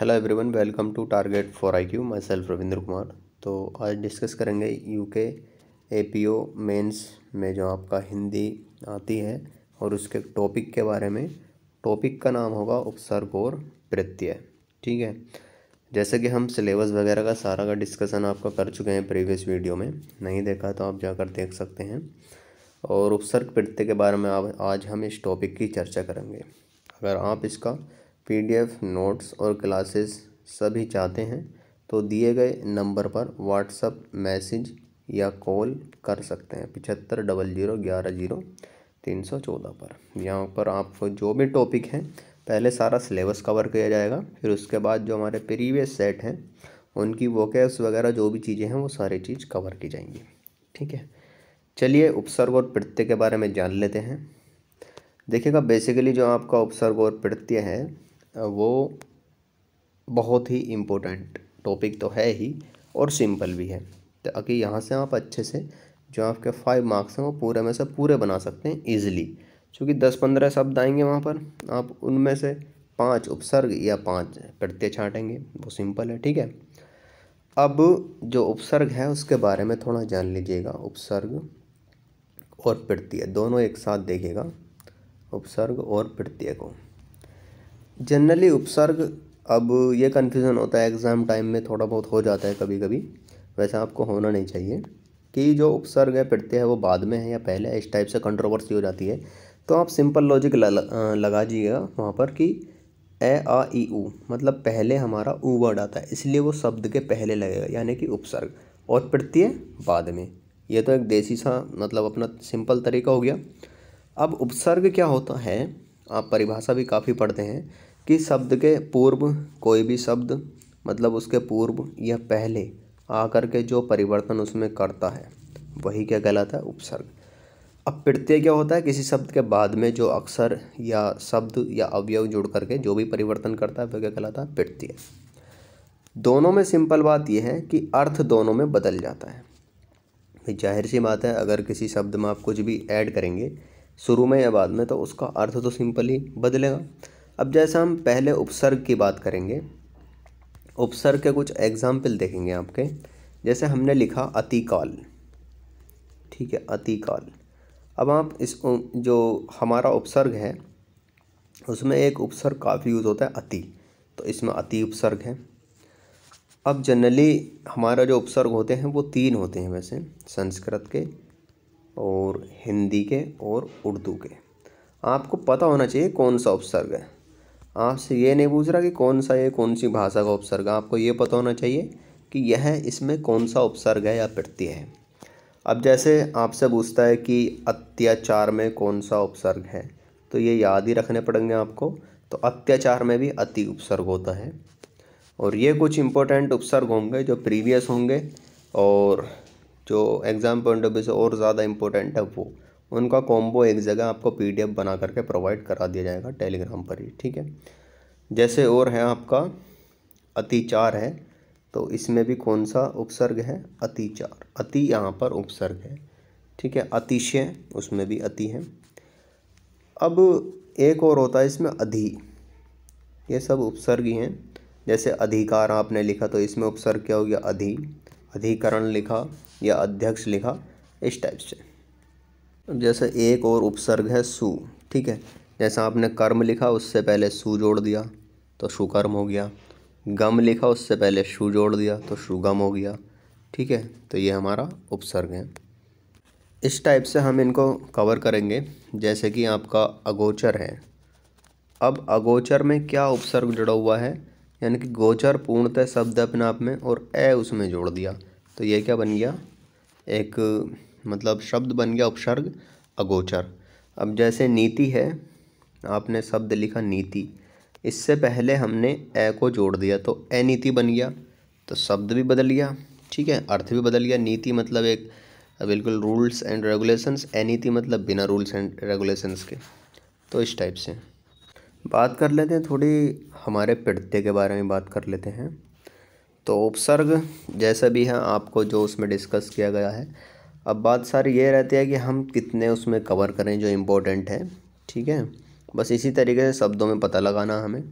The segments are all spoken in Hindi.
hello everyone welcome to target for I Q myself Ravindra Kumar तो आज डिस्कस करेंगे यूके एपीओ मेंस में जो आपका हिंदी आती है और उसके टॉपिक के बारे में टॉपिक का नाम होगा उपसर्ग और प्रत्यय ठीक है जैसे कि हम सिलेबस वगैरह का सारा का डिस्कसन आपका कर चुके हैं प्रीवियस वीडियो में नहीं देखा तो आप जाकर देख सकते हैं और उपसर्ग प्रत्यय के बारे में आज हम इस टॉपिक की चर्चा करेंगे अगर आप इसका पीडीएफ नोट्स और क्लासेस सभी चाहते हैं तो दिए गए नंबर पर व्हाट्सअप मैसेज या कॉल कर सकते हैं पिछहत्तर डबल जीरो ग्यारह जीरो तीन सौ चौदह पर यहाँ पर आपको जो भी टॉपिक है पहले सारा सिलेबस कवर किया जाएगा फिर उसके बाद जो हमारे प्रीवियस सेट हैं उनकी वोकेस वगैरह जो भी चीज़ें हैं वो सारी चीज़ कवर की जाएंगी ठीक है चलिए उपसर्ग और प्रत्यय के बारे में जान लेते हैं देखिएगा बेसिकली जो आपका उपसर्ग और प्रत्यय है वो बहुत ही इम्पोर्टेंट टॉपिक तो है ही और सिंपल भी है ताकि तो यहाँ से आप अच्छे से जो आपके फाइव मार्क्स हैं वो पूरे में से पूरे बना सकते हैं ईजिली क्योंकि दस पंद्रह शब्द आएंगे वहाँ पर आप उनमें से पाँच उपसर्ग या पाँच प्रत्यय छाटेंगे वो सिंपल है ठीक है अब जो उपसर्ग है उसके बारे में थोड़ा जान लीजिएगा उपसर्ग और प्रत्यय दोनों एक साथ देखिएगा उपसर्ग और प्रत्यय को जनरली उपसर्ग अब ये कन्फ्यूज़न होता है एग्ज़ाम टाइम में थोड़ा बहुत हो जाता है कभी कभी वैसा आपको होना नहीं चाहिए कि जो उपसर्ग है प्रत्यय है वो बाद में है या पहले है इस टाइप से कंट्रोवर्सी हो जाती है तो आप सिंपल लॉजिक लगा दीजिएगा वहाँ पर कि ए आ ई ऊ मतलब पहले हमारा ऊ वर्ड आता है इसलिए वो शब्द के पहले लगेगा यानी कि उपसर्ग और प्रत्यय बाद में ये तो एक देसी सा मतलब अपना सिंपल तरीका हो गया अब उपसर्ग क्या होता है आप परिभाषा भी काफ़ी पढ़ते हैं कि शब्द के पूर्व कोई भी शब्द मतलब उसके पूर्व या पहले आकर के जो परिवर्तन उसमें करता है वही क्या कहलाता है उपसर्ग अब प्रत्यय क्या होता है किसी शब्द के बाद में जो अक्षर या शब्द या अवयव जुड़ करके जो भी परिवर्तन करता है वह क्या कहलाता है प्रत्यय दोनों में सिंपल बात यह है कि अर्थ दोनों में बदल जाता है भाई जाहिर सी बात है अगर किसी शब्द में आप कुछ भी ऐड करेंगे शुरू में या बाद में तो उसका अर्थ तो सिंपल ही बदलेगा अब जैसा हम पहले उपसर्ग की बात करेंगे उपसर्ग के कुछ एग्जाम्पल देखेंगे आपके जैसे हमने लिखा अतिकाल ठीक है अतिकाल अब आप इस जो हमारा उपसर्ग है उसमें एक उपसर्ग काफ़ी यूज़ होता है अति तो इसमें अति उपसर्ग है अब जनरली हमारा जो उपसर्ग होते हैं वो तीन होते हैं वैसे संस्कृत के और हिंदी के और उर्दू के आपको पता होना चाहिए कौन सा उपसर्ग है आपसे हाँ, ये नहीं पूछ रहा कि कौन सा ये कौन सी भाषा का उपसर्ग है आपको ये पता होना चाहिए कि यह इसमें कौन सा उपसर्ग है या प्रत्यय है अब जैसे आपसे पूछता है कि अत्याचार में कौन सा उपसर्ग है तो ये याद ही रखने पड़ेंगे आपको तो अत्याचार में भी अति उपसर्ग होता है और ये कुछ इम्पोर्टेंट उपसर्ग होंगे जो प्रीवियस होंगे और जो एग्ज़ाम पॉइंट ऑफ व्यू से और ज़्यादा इम्पोर्टेंट है वो उनका कॉम्बो एक जगह आपको एफ बना करके प्रोवाइड करा दिया जाएगा टेलीग्राम पर ही ठीक है जैसे और है आपका अतिचार है तो इसमें भी कौन सा उपसर्ग है अतिचार अति यहाँ पर उपसर्ग है ठीक है अतिशय उसमें भी अति है अब एक और होता है इसमें अधि ये सब उपसर्ग ही हैं जैसे अधिकार आपने लिखा तो इसमें उपसर्ग क्या हो गया अधि अधिकरण लिखा या अध्यक्ष लिखा इस टाइप से जैसे एक और उपसर्ग है सु ठीक है जैसा आपने कर्म लिखा उससे पहले सु जोड़ दिया तो शुकर्म हो गया गम लिखा उससे पहले शु जोड़ दिया तो शुगम हो गया ठीक है तो ये हमारा उपसर्ग है इस टाइप से हम इनको कवर करेंगे जैसे कि आपका अगोचर है अब अगोचर में क्या उपसर्ग जुड़ा हुआ है यानी कि गोचर पूर्णतः शब्द अपने आप में और ए उसमें जोड़ दिया तो ये क्या बन गया एक मतलब शब्द बन गया उपसर्ग अगोचर अब जैसे नीति है आपने शब्द लिखा नीति इससे पहले हमने ए को जोड़ दिया तो ए नीति बन गया तो शब्द भी बदल गया ठीक है अर्थ भी बदल गया नीति मतलब एक बिल्कुल रूल्स एंड रेगुलेशंस ए नीति मतलब बिना रूल्स एंड रेगुलेशंस के तो इस टाइप से बात कर लेते हैं थोड़ी हमारे पिड़ते के बारे में बात कर लेते हैं तो उपसर्ग जैसा भी है आपको जो उसमें डिस्कस किया गया है अब बात सारी ये रहती है कि हम कितने उसमें कवर करें जो इम्पोर्टेंट है ठीक है बस इसी तरीके से शब्दों में पता लगाना हमें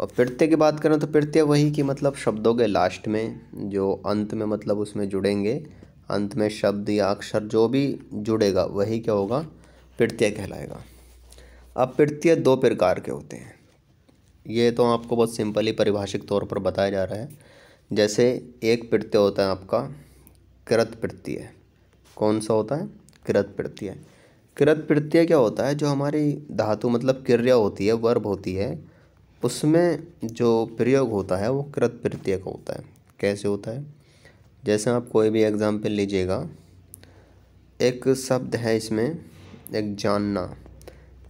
और प्रत्यय की बात करें तो प्रत्यय वही कि मतलब शब्दों के लास्ट में जो अंत में मतलब उसमें जुड़ेंगे अंत में शब्द या अक्षर जो भी जुड़ेगा वही क्या होगा प्रत्यय कहलाएगा अब प्रत्यय दो प्रकार के होते हैं ये तो आपको बहुत सिंपली परिभाषिक तौर पर बताया जा रहा है जैसे एक प्रत्यय होता है आपका कृत प्रत्यय कौन सा होता है कृत प्रत्यय कृत प्रत्यय क्या होता है जो हमारी धातु मतलब क्रिया होती है वर्ब होती है उसमें जो प्रयोग होता है वो कृत प्रत्यय का होता है कैसे होता है जैसे आप कोई भी एग्ज़ाम्पल लीजिएगा एक शब्द है इसमें एक जानना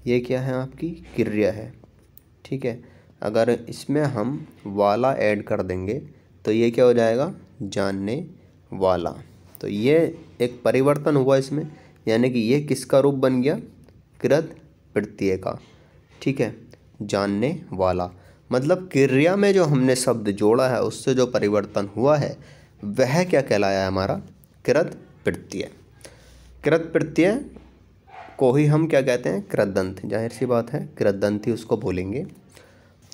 ये क्या है आपकी क्रिया है ठीक है अगर इसमें हम वाला ऐड कर देंगे तो ये क्या हो जाएगा जानने वाला तो ये एक परिवर्तन हुआ इसमें यानी कि ये किसका रूप बन गया कृत प्रत्यय का ठीक है जानने वाला मतलब क्रिया में जो हमने शब्द जोड़ा है उससे जो परिवर्तन हुआ है वह क्या कहलाया है हमारा कृत प्रत्यय कृत प्रत्यय को ही हम क्या कहते हैं कृदंत जाहिर सी बात है कृदंत ही उसको बोलेंगे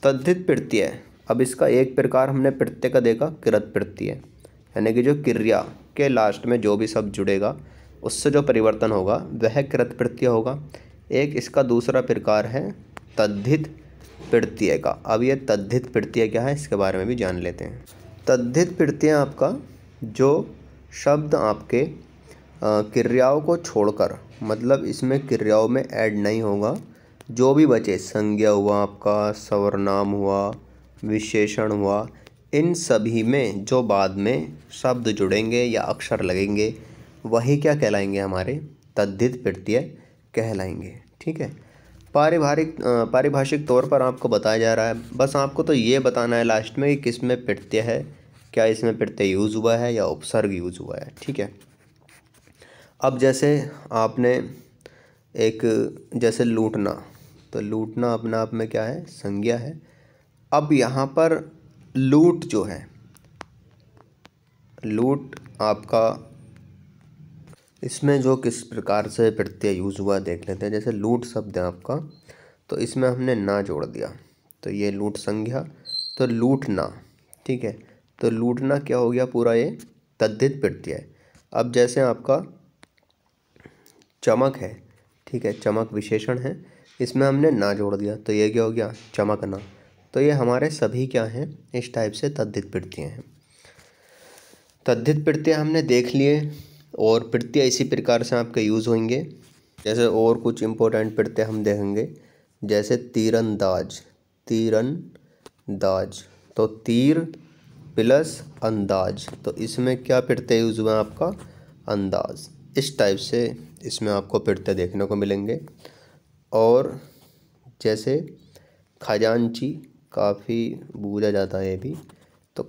तद्धित प्रत्यय अब इसका एक प्रकार हमने प्रत्यय का देखा कृत प्रत्यय यानी कि जो क्रिया के लास्ट में जो भी शब्द जुड़ेगा उससे जो परिवर्तन होगा वह कृत प्रत्यय होगा एक इसका दूसरा प्रकार है तद्धित प्रत्यय का अब ये तद्धित प्रत्यय क्या है इसके बारे में भी जान लेते हैं तद्धित प्रत्यय आपका जो शब्द आपके क्रियाओं को छोड़कर मतलब इसमें क्रियाओं में ऐड नहीं होगा जो भी बचे संज्ञा हुआ आपका सर्वनाम हुआ विशेषण हुआ इन सभी में जो बाद में शब्द जुड़ेंगे या अक्षर लगेंगे वही क्या कहलाएंगे हमारे तद्धित प्रत्यय कहलाएंगे ठीक है पारिभाषिक पारिभाषिक तौर पर आपको बताया जा रहा है बस आपको तो ये बताना है लास्ट में कि किस में प्रत्यय है क्या इसमें प्रत्यय यूज़ हुआ है या उपसर्ग यूज़ हुआ है ठीक है अब जैसे आपने एक जैसे लूटना तो लूटना अपना आप में क्या है संज्ञा है अब यहाँ पर लूट जो है लूट आपका इसमें जो किस प्रकार से प्रत्यय यूज़ हुआ देख लेते हैं जैसे लूट शब्द है आपका तो इसमें हमने ना जोड़ दिया तो ये लूट संज्ञा तो लूटना ठीक है तो लूटना क्या हो गया पूरा ये तद्धित प्रत्यय अब जैसे आपका चमक है ठीक है चमक विशेषण है इसमें हमने ना जोड़ दिया तो ये क्या हो गया चमकना तो ये हमारे सभी क्या हैं इस टाइप से तद्धित प्रत्यय हैं तद्धित प्रत्यय हमने देख लिए और प्रत्यय इसी प्रकार से आपके यूज़ होंगे जैसे और कुछ इम्पोर्टेंट प्रत्यय हम देखेंगे जैसे तीरंदाज तीरंदाज दाज तो तीर प्लस अंदाज तो इसमें क्या प्रत्यय यूज़ हुआ आपका अंदाज इस टाइप से इसमें आपको प्रत्यय देखने को मिलेंगे और जैसे खजांची काफ़ी बोला जाता है ये भी तो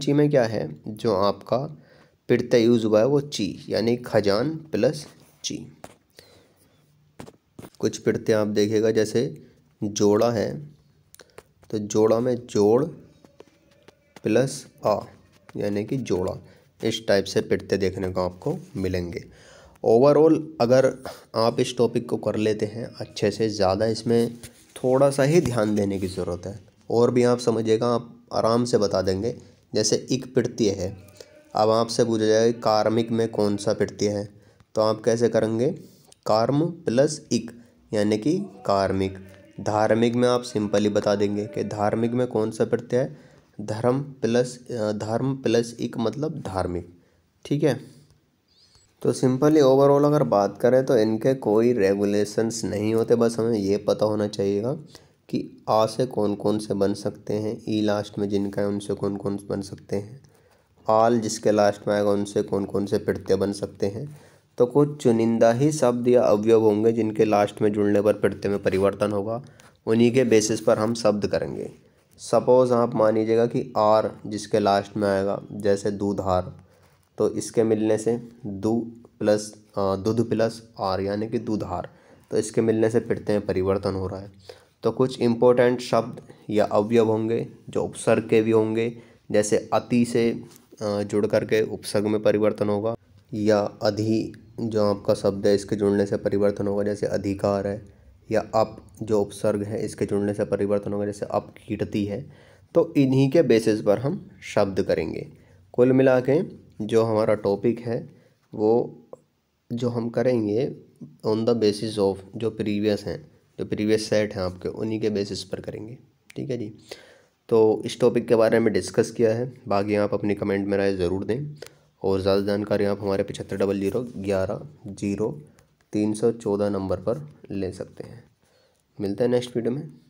ची में क्या है जो आपका पिड़ते यूज़ हुआ है वो ची यानी खजान प्लस ची कुछ पिड़ते आप देखेगा जैसे जोड़ा है तो जोड़ा में जोड़ प्लस आ यानी कि जोड़ा इस टाइप से पिड़ते देखने को आपको मिलेंगे ओवरऑल अगर आप इस टॉपिक को कर लेते हैं अच्छे से ज़्यादा इसमें थोड़ा सा ही ध्यान देने की ज़रूरत है और भी आप समझिएगा आप आराम से बता देंगे जैसे इक प्रत्यय है अब आपसे पूछा जाएगा कार्मिक में कौन सा प्रत्यय है तो आप कैसे करेंगे कार्म प्लस इक यानी कि कार्मिक धार्मिक में आप सिंपली बता देंगे कि धार्मिक में कौन सा प्रत्यय है धर्म प्लस धर्म प्लस इक मतलब धार्मिक ठीक है तो सिंपली ओवरऑल अगर बात करें तो इनके कोई रेगुलेशंस नहीं होते बस हमें ये पता होना चाहिएगा कि आ से कौन कौन से बन सकते हैं ई लास्ट में जिनका है उनसे कौन कौन से बन सकते हैं आल जिसके लास्ट में आएगा उनसे कौन कौन से प्रत्यय बन सकते हैं तो कुछ चुनिंदा ही शब्द या अवयव होंगे जिनके लास्ट में जुड़ने पर प्रत्यय में परिवर्तन होगा उन्हीं के बेसिस पर हम शब्द करेंगे सपोज़ आप मान लीजिएगा कि आर जिसके लास्ट में आएगा जैसे दूधार तो इसके मिलने से दू प्लस दूध प्लस आर यानी कि दूधार तो इसके मिलने से प्रत्यय में परिवर्तन हो रहा है तो कुछ इम्पोर्टेंट शब्द या अवयव होंगे जो उपसर्ग के भी होंगे जैसे अति से जुड़ करके उपसर्ग में परिवर्तन होगा या अधि जो आपका शब्द है इसके जुड़ने से परिवर्तन होगा जैसे अधिकार है या अप जो उपसर्ग है इसके जुड़ने से परिवर्तन होगा जैसे अप कीर्ति है तो इन्हीं के बेसिस पर हम शब्द करेंगे कुल मिला के जो हमारा टॉपिक है वो जो हम करेंगे ऑन द बेसिस ऑफ जो प्रीवियस हैं जो प्रीवियस सेट हैं आपके उन्हीं के बेसिस पर करेंगे ठीक है जी तो इस टॉपिक के बारे में डिस्कस किया है बाकी आप अपनी कमेंट में राय ज़रूर दें और ज़्यादा जानकारी आप हमारे पचहत्तर डबल जीरो ग्यारह जीरो तीन सौ चौदह नंबर पर ले सकते हैं मिलता है नेक्स्ट वीडियो में